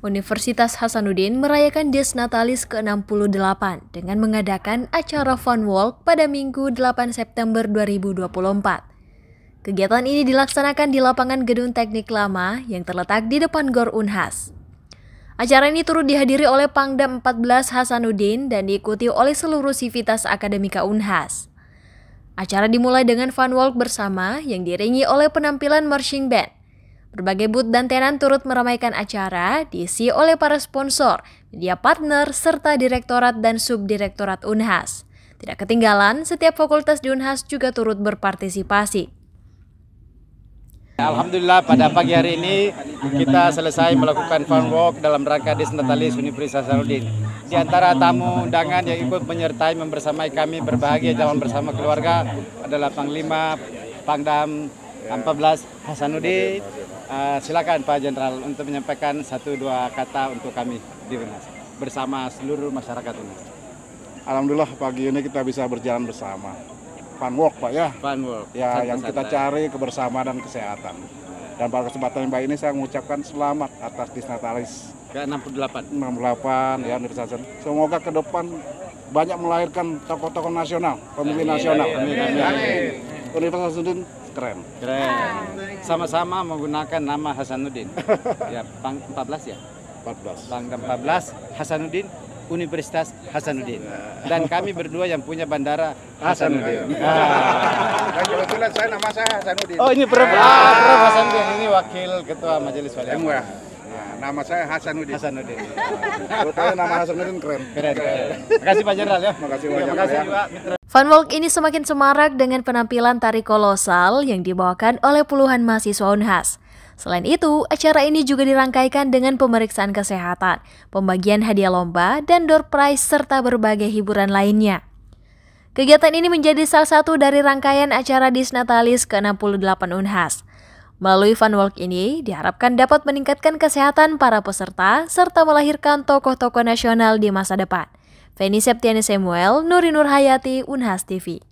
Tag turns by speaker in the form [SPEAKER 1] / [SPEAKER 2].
[SPEAKER 1] Universitas Hasanuddin merayakan Des Natalis ke-68 dengan mengadakan acara Fun Walk pada Minggu 8 September 2024. Kegiatan ini dilaksanakan di lapangan Gedung Teknik Lama yang terletak di depan Gor Unhas. Acara ini turut dihadiri oleh Pangdam 14 Hasanuddin dan diikuti oleh seluruh sivitas akademika Unhas. Acara dimulai dengan fun walk bersama yang diiringi oleh penampilan marching band. Berbagai booth dan tenan turut meramaikan acara diisi oleh para sponsor, media partner, serta direktorat dan subdirektorat Unhas. Tidak ketinggalan, setiap fakultas di Unhas juga turut berpartisipasi.
[SPEAKER 2] Alhamdulillah pada pagi hari ini kita selesai melakukan fun walk dalam rangka Disnatalis Universitas Hasanuddin. Di antara tamu undangan yang ikut menyertai membersamai kami berbahagia jalan bersama keluarga adalah Panglima Pangdam 14 Hasanuddin, silakan Pak Jenderal untuk menyampaikan satu dua kata untuk kami di Unas bersama seluruh masyarakat Unas.
[SPEAKER 3] Alhamdulillah pagi ini kita bisa berjalan bersama. Fun walk Pak ya. Fun walk. Ya yang kita cari kebersamaan dan kesehatan. Dan pada kesempatan yang baik ini saya mengucapkan selamat atas Disnatalis ke-68. 68, ya, ya Semoga ke depan banyak melahirkan tokoh-tokoh nasional, pemimpin nasional. Amin. amin. amin. amin. Universitas keren. Keren.
[SPEAKER 2] Sama-sama menggunakan nama Hasanuddin. ya, pang 14 ya? 14. Bang 14 Hasanuddin Universitas Hasanuddin. Ya. Dan kami berdua yang punya bandara Hasanuddin. Ya. Ah.
[SPEAKER 3] Dan kebetulan saya nama saya Hasanuddin. Oh, ini Prof. Ya. Ah, Prof
[SPEAKER 2] Hasanuddin ini wakil ketua Majelis Wali Amr. Nama saya Hasanuddin. Hasanuddin. Kalau nama Hasanuddin keren. Keren. terima kasih Pak Jenderal ya. kasih
[SPEAKER 3] banyak. kasih juga.
[SPEAKER 1] Funwalk ini semakin semarak dengan penampilan tari kolosal yang dibawakan oleh puluhan mahasiswa Unhas. Selain itu, acara ini juga dirangkaikan dengan pemeriksaan kesehatan, pembagian hadiah lomba, dan door prize serta berbagai hiburan lainnya. Kegiatan ini menjadi salah satu dari rangkaian acara Disnatalis ke-68 Unhas. Melalui funwalk ini, diharapkan dapat meningkatkan kesehatan para peserta serta melahirkan tokoh-tokoh nasional di masa depan. Feni Septiani Samuel, Nuri Nurhayati, Hayati, Unhas TV.